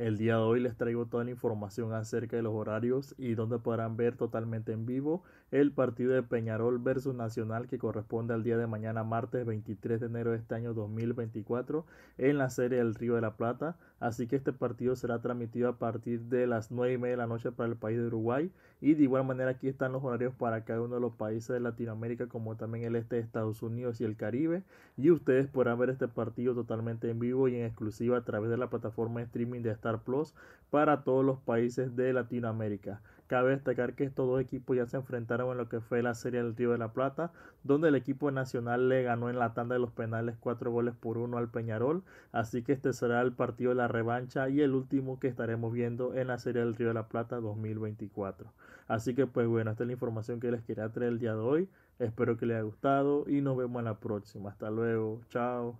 El día de hoy les traigo toda la información acerca de los horarios y donde podrán ver totalmente en vivo el partido de Peñarol versus Nacional que corresponde al día de mañana martes 23 de enero de este año 2024 en la serie del Río de la Plata. Así que este partido será transmitido a partir de las 9 y media de la noche para el país de Uruguay y de igual manera aquí están los horarios para cada uno de los países de Latinoamérica como también el este de Estados Unidos y el Caribe y ustedes podrán ver este partido totalmente en vivo y en exclusiva a través de la plataforma de streaming de esta. Plus para todos los países de Latinoamérica. Cabe destacar que estos dos equipos ya se enfrentaron en lo que fue la Serie del Río de la Plata, donde el equipo nacional le ganó en la tanda de los penales cuatro goles por uno al Peñarol, así que este será el partido de la revancha y el último que estaremos viendo en la Serie del Río de la Plata 2024. Así que pues bueno, esta es la información que les quería traer el día de hoy, espero que les haya gustado y nos vemos en la próxima. Hasta luego, chao.